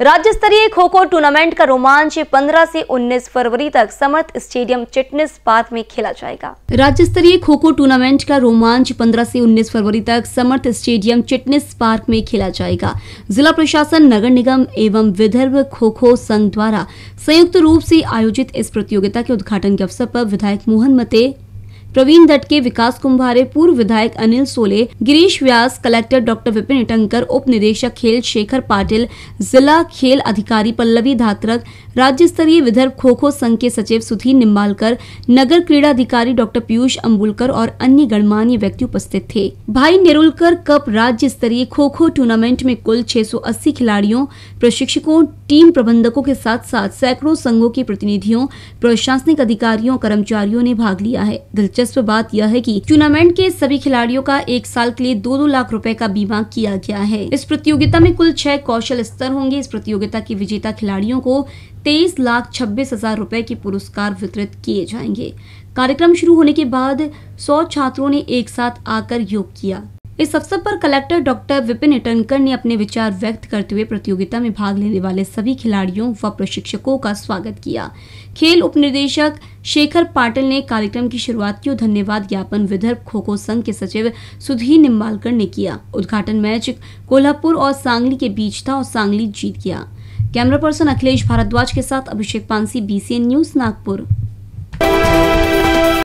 राज्य स्तरीय खो खो टूर्नामेंट का रोमांच 15 से 19 फरवरी तक समर्थ स्टेडियम चिटनेस पार्क में खेला जाएगा राज्य स्तरीय खो खो टूर्नामेंट का रोमांच 15 से 19 फरवरी तक समर्थ स्टेडियम चिटनेस पार्क में खेला जाएगा जिला प्रशासन नगर निगम एवं विदर्भ खो खो संघ द्वारा संयुक्त रूप ऐसी आयोजित इस प्रतियोगिता के उद्घाटन के अवसर आरोप विधायक मोहन मते प्रवीण दट्ट के विकास कुंभारे पूर्व विधायक अनिल सोले गिरीश व्यास कलेक्टर डॉक्टर विपिन इटंकर उप निदेशक खेल शेखर पाटिल जिला खेल अधिकारी पल्लवी धात्रक राज्य स्तरीय विदर्भ खो खो संघ के सचिव सुधीर निम्बालकर नगर क्रीड़ा अधिकारी डॉक्टर पीयूष अम्बुलकर और अन्य गणमान्य व्यक्ति उपस्थित थे भाई निरुलकर कप राज्य स्तरीय खो खो टूर्नामेंट में कुल छह खिलाड़ियों प्रशिक्षकों टीम प्रबंधकों के साथ साथ सैकड़ों संघों के प्रतिनिधियों प्रशासनिक अधिकारियों कर्मचारियों ने भाग लिया है दिलचस्प दिलचस्प बात यह है कि टूर्नामेंट के सभी खिलाड़ियों का एक साल के लिए दो दो लाख रुपए का बीमा किया गया है इस प्रतियोगिता में कुल छह कौशल स्तर होंगे इस प्रतियोगिता के विजेता खिलाड़ियों को तेईस लाख छब्बीस हजार रूपए के पुरस्कार वितरित किए जाएंगे कार्यक्रम शुरू होने के बाद सौ छात्रों ने एक साथ आकर योग किया इस अवसर पर कलेक्टर डॉक्टर विपिन इटनकर ने अपने विचार व्यक्त करते हुए प्रतियोगिता में भाग लेने वाले सभी खिलाड़ियों व प्रशिक्षकों का स्वागत किया खेल उपनिदेशक शेखर पाटिल ने कार्यक्रम की शुरुआत की और धन्यवाद ज्ञापन विदर्भ खो खो संघ के सचिव सुधीर निम्बालकर ने किया उद्घाटन मैच कोल्हापुर और सांगली के बीच था और सांगली जीत गया कैमरा पर्सन अखिलेश भारद्वाज के साथ अभिषेक पांसी बीसीएन न्यूज नागपुर